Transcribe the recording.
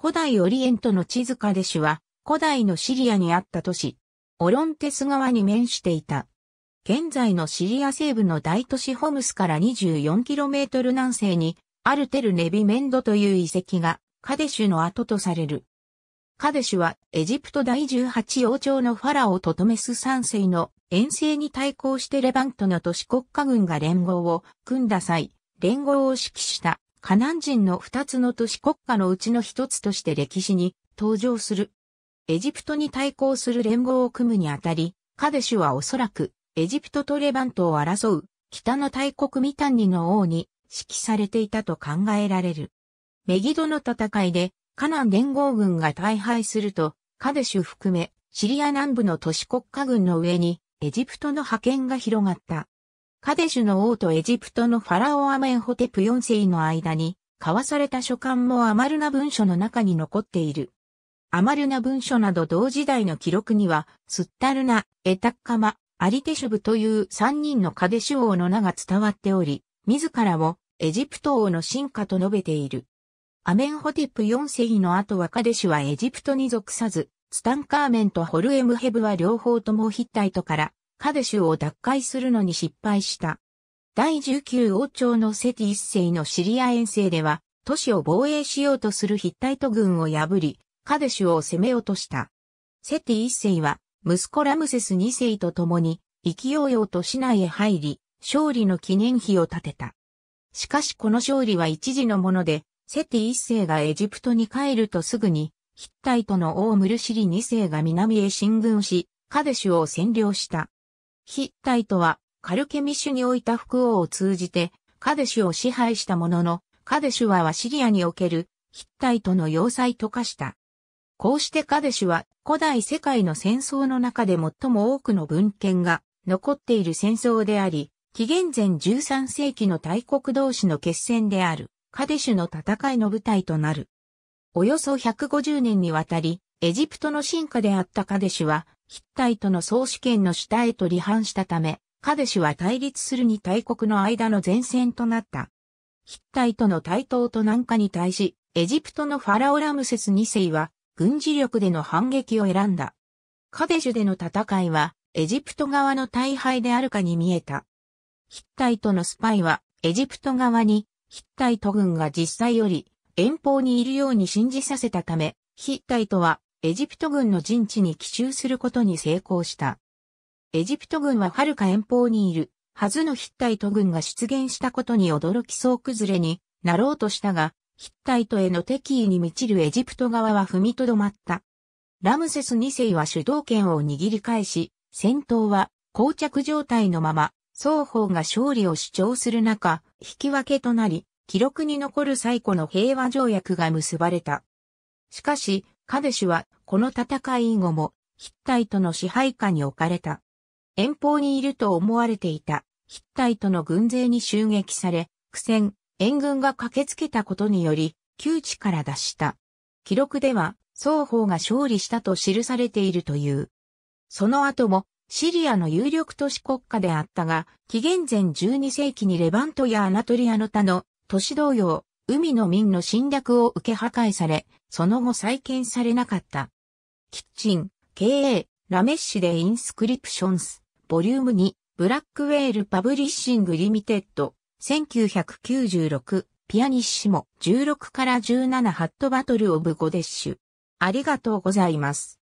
古代オリエントの地図カデシュは、古代のシリアにあった都市、オロンテス川に面していた。現在のシリア西部の大都市ホムスから 24km 南西に、アルテルネビメンドという遺跡が、カデシュの跡とされる。カデシュは、エジプト第18王朝のファラオトトメス三世の遠征に対抗してレバントの都市国家軍が連合を組んだ際、連合を指揮したカナン人の二つの都市国家のうちの一つとして歴史に登場する。エジプトに対抗する連合を組むにあたり、カデシュはおそらくエジプトとレバントを争う北の大国ミタンニの王に指揮されていたと考えられる。メギドの戦いでカナン連合軍が大敗すると、カデシュ含めシリア南部の都市国家軍の上にエジプトの覇権が広がった。カデシュの王とエジプトのファラオアメンホテプ4世の間に交わされた書簡もアマルナ文書の中に残っている。アマルナ文書など同時代の記録には、スッタルナ、エタッカマ、アリテシュブという3人のカデシュ王の名が伝わっており、自らをエジプト王の進化と述べている。アメンホテプ4世の後はカデシュはエジプトに属さず、ツタンカーメンとホルエムヘブは両方ともヒッタイトからカデシュを奪回するのに失敗した。第19王朝のセティ一世のシリア遠征では、都市を防衛しようとするヒッタイト軍を破り、カデシュを攻め落とした。セティ一世は、息子ラムセス二世と共に、勢いよ々と市内へ入り、勝利の記念碑を建てた。しかしこの勝利は一時のもので、セティ一世がエジプトに帰るとすぐに、ヒッタイトの王ムルシリ二世が南へ進軍し、カデシュを占領した。ヒッタイトは、カルケミシュにおいた福王を通じて、カデシュを支配したものの、カデシュはワシリアにおける、ヒッタイトの要塞と化した。こうしてカデシュは、古代世界の戦争の中で最も多くの文献が残っている戦争であり、紀元前13世紀の大国同士の決戦である、カデシュの戦いの舞台となる。およそ150年にわたり、エジプトの進化であったカデシュは、ヒッタイトの総主権の下へと離反したため、カデシュは対立するに大国の間の前線となった。ヒッタイトの台頭と南下に対し、エジプトのファラオラムセス二世は、軍事力での反撃を選んだ。カデシュでの戦いは、エジプト側の大敗であるかに見えた。ヒッタイトのスパイは、エジプト側に、ヒッタイト軍が実際より、遠方にいるように信じさせたため、ヒッタイトはエジプト軍の陣地に奇襲することに成功した。エジプト軍は遥か遠方にいるはずのヒッタイト軍が出現したことに驚き総崩れになろうとしたが、ヒッタイトへの敵意に満ちるエジプト側は踏みとどまった。ラムセス2世は主導権を握り返し、戦闘は膠着状態のまま、双方が勝利を主張する中、引き分けとなり、記録に残る最古の平和条約が結ばれた。しかし、カデシュは、この戦い以後も、ヒッタイトの支配下に置かれた。遠方にいると思われていた、ヒッタイトの軍勢に襲撃され、苦戦、援軍が駆けつけたことにより、窮地から脱した。記録では、双方が勝利したと記されているという。その後も、シリアの有力都市国家であったが、紀元前12世紀にレバントやアナトリアの他の都市同様、海の民の侵略を受け破壊され、その後再建されなかった。キッチン、KA、ラメッシュでインスクリプションス、ボリューム2、ブラックウェールパブリッシングリミテッド、1996、ピアニッシモ、16から17ハットバトルオブゴデッシュ。ありがとうございます。